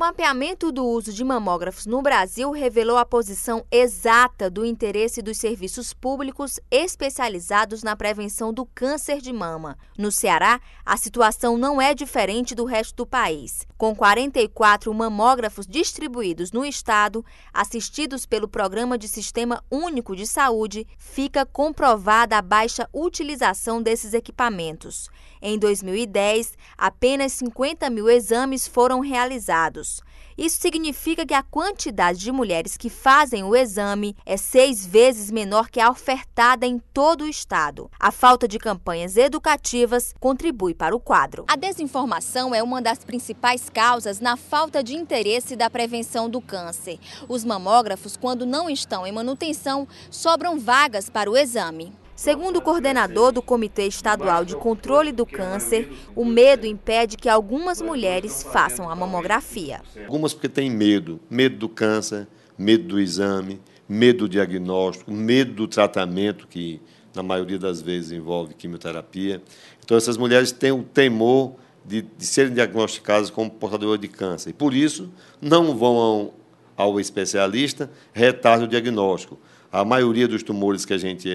mapeamento do uso de mamógrafos no Brasil revelou a posição exata do interesse dos serviços públicos especializados na prevenção do câncer de mama. No Ceará, a situação não é diferente do resto do país. Com 44 mamógrafos distribuídos no estado, assistidos pelo Programa de Sistema Único de Saúde, fica comprovada a baixa utilização desses equipamentos. Em 2010, apenas 50 mil exames foram realizados anos. Isso significa que a quantidade de mulheres que fazem o exame é seis vezes menor que a ofertada em todo o estado. A falta de campanhas educativas contribui para o quadro. A desinformação é uma das principais causas na falta de interesse da prevenção do câncer. Os mamógrafos, quando não estão em manutenção, sobram vagas para o exame. Segundo o coordenador do Comitê Estadual de Controle do Câncer, o medo impede que algumas mulheres façam a mamografia. Algumas porque têm medo, medo do câncer, medo do exame, medo do diagnóstico, medo do tratamento que na maioria das vezes envolve quimioterapia. Então essas mulheres têm o temor de, de serem diagnosticadas como portadoras de câncer. E por isso não vão ao especialista, retarda o diagnóstico. A maioria dos tumores que a gente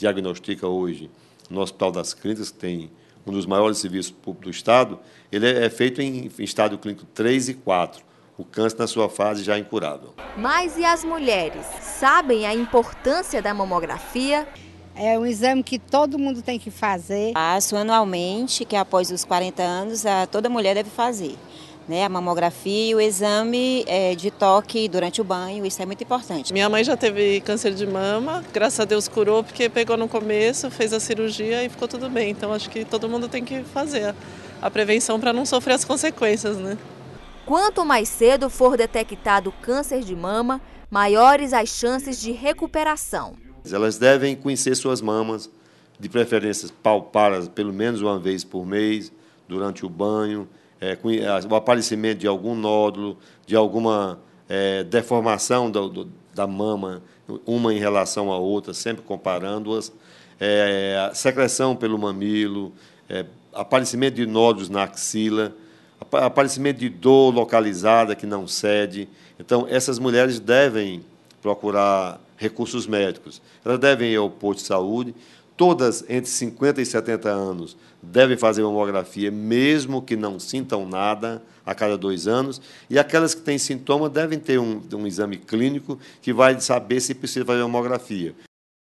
diagnostica hoje no Hospital das Clínicas, que tem um dos maiores serviços públicos do Estado, ele é, é feito em estádio clínico 3 e 4, o câncer na sua fase já é incurável. Mas e as mulheres? Sabem a importância da mamografia? É um exame que todo mundo tem que fazer. Faço anualmente, que após os 40 anos, toda mulher deve fazer né, a mamografia e o exame é, de toque durante o banho, isso é muito importante. Minha mãe já teve câncer de mama, graças a Deus curou porque pegou no começo, fez a cirurgia e ficou tudo bem. Então acho que todo mundo tem que fazer a prevenção para não sofrer as consequências, né? Quanto mais cedo for detectado câncer de mama, maiores as chances de recuperação. Elas devem conhecer suas mamas, de preferência palpá-las pelo menos uma vez por mês, durante o banho, é, o aparecimento de algum nódulo, de alguma é, deformação do, do, da mama, uma em relação à outra, sempre comparando-as, é, secreção pelo mamilo, é, aparecimento de nódulos na axila, aparecimento de dor localizada que não cede. Então, essas mulheres devem procurar recursos médicos. Elas devem ir ao posto de saúde, todas entre 50 e 70 anos devem fazer mamografia, mesmo que não sintam nada, a cada dois anos. E aquelas que têm sintoma devem ter um, um exame clínico que vai saber se precisa fazer mamografia.